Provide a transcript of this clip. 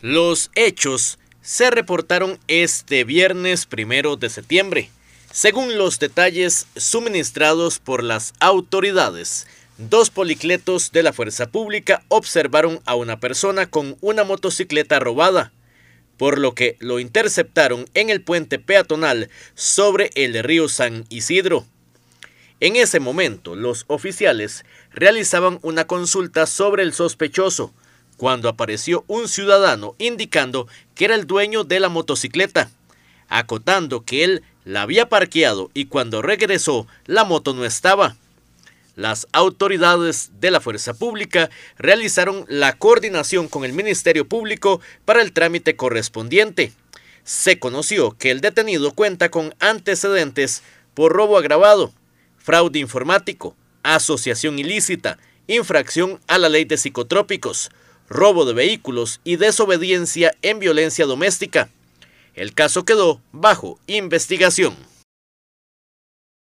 Los hechos se reportaron este viernes primero de septiembre, según los detalles suministrados por las autoridades. Dos policletos de la fuerza pública observaron a una persona con una motocicleta robada, por lo que lo interceptaron en el puente peatonal sobre el río San Isidro. En ese momento, los oficiales realizaban una consulta sobre el sospechoso, cuando apareció un ciudadano indicando que era el dueño de la motocicleta, acotando que él la había parqueado y cuando regresó la moto no estaba. Las autoridades de la Fuerza Pública realizaron la coordinación con el Ministerio Público para el trámite correspondiente. Se conoció que el detenido cuenta con antecedentes por robo agravado, fraude informático, asociación ilícita, infracción a la ley de psicotrópicos, robo de vehículos y desobediencia en violencia doméstica. El caso quedó bajo investigación.